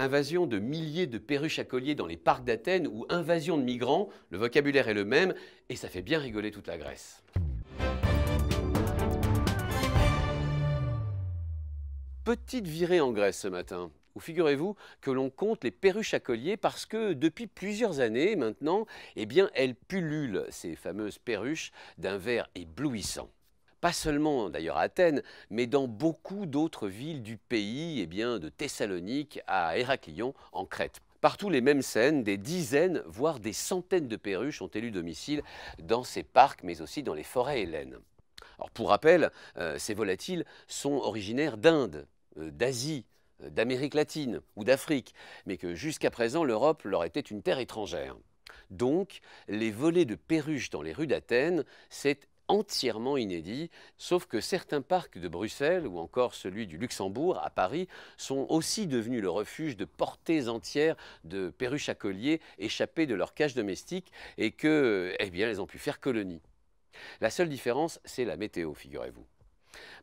invasion de milliers de perruches à collier dans les parcs d'Athènes ou invasion de migrants, le vocabulaire est le même et ça fait bien rigoler toute la Grèce. Petite virée en Grèce ce matin, où figurez-vous que l'on compte les perruches à collier parce que depuis plusieurs années maintenant, eh bien, elles pullulent ces fameuses perruches d'un vert éblouissant pas seulement d'ailleurs à Athènes, mais dans beaucoup d'autres villes du pays, et eh bien de Thessalonique à Héraclion en Crète. Partout les mêmes scènes, des dizaines, voire des centaines de perruches ont élu domicile dans ces parcs, mais aussi dans les forêts hélènes. Alors pour rappel, euh, ces volatiles sont originaires d'Inde, euh, d'Asie, euh, d'Amérique latine ou d'Afrique, mais que jusqu'à présent l'Europe leur était une terre étrangère. Donc, les volets de perruches dans les rues d'Athènes, c'est entièrement inédit, sauf que certains parcs de Bruxelles ou encore celui du Luxembourg à Paris sont aussi devenus le refuge de portées entières de perruches à collier échappées de leur cages domestique et que, eh bien, elles ont pu faire colonie. La seule différence, c'est la météo, figurez-vous.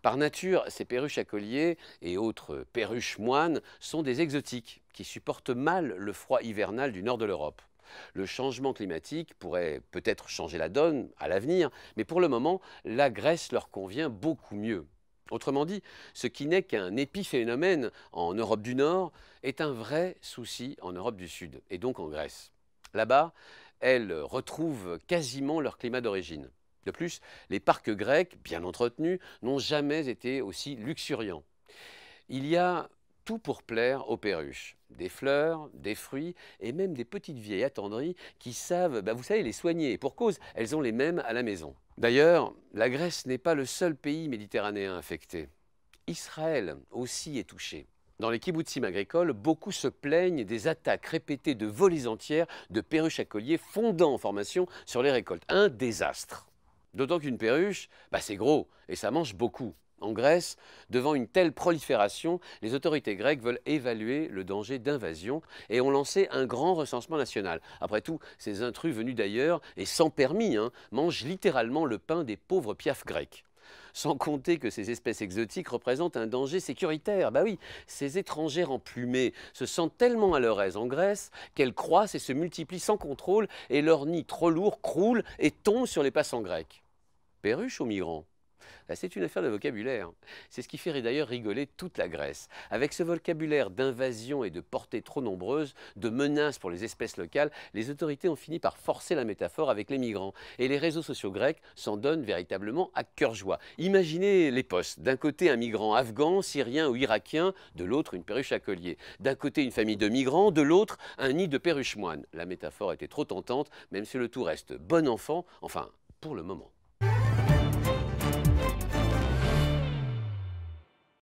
Par nature, ces perruches à collier et autres perruches moines sont des exotiques qui supportent mal le froid hivernal du nord de l'Europe. Le changement climatique pourrait peut-être changer la donne à l'avenir, mais pour le moment, la Grèce leur convient beaucoup mieux. Autrement dit, ce qui n'est qu'un épiphénomène en Europe du Nord est un vrai souci en Europe du Sud, et donc en Grèce. Là-bas, elles retrouvent quasiment leur climat d'origine. De plus, les parcs grecs, bien entretenus, n'ont jamais été aussi luxuriants. Il y a tout pour plaire aux perruches. Des fleurs, des fruits et même des petites vieilles attendries qui savent, bah, vous savez, les soigner. Pour cause, elles ont les mêmes à la maison. D'ailleurs, la Grèce n'est pas le seul pays méditerranéen infecté. Israël aussi est touché. Dans les kibbutzim agricoles, beaucoup se plaignent des attaques répétées de volées entières de perruches à collier fondant en formation sur les récoltes. Un désastre. D'autant qu'une perruche, bah c'est gros et ça mange beaucoup. En Grèce, devant une telle prolifération, les autorités grecques veulent évaluer le danger d'invasion et ont lancé un grand recensement national. Après tout, ces intrus venus d'ailleurs, et sans permis, hein, mangent littéralement le pain des pauvres piafs grecs. Sans compter que ces espèces exotiques représentent un danger sécuritaire. Bah oui, ces étrangères emplumées se sentent tellement à leur aise en Grèce qu'elles croissent et se multiplient sans contrôle et leur nid trop lourd croule et tombe sur les passants grecs. Perruche aux migrants bah, c'est une affaire de vocabulaire. C'est ce qui ferait d'ailleurs rigoler toute la Grèce. Avec ce vocabulaire d'invasion et de portée trop nombreuse, de menaces pour les espèces locales, les autorités ont fini par forcer la métaphore avec les migrants. Et les réseaux sociaux grecs s'en donnent véritablement à cœur joie. Imaginez les postes. D'un côté, un migrant afghan, syrien ou irakien, de l'autre, une perruche à collier. D'un côté, une famille de migrants, de l'autre, un nid de perruches moines. La métaphore était trop tentante, même si le tout reste bon enfant, enfin, pour le moment.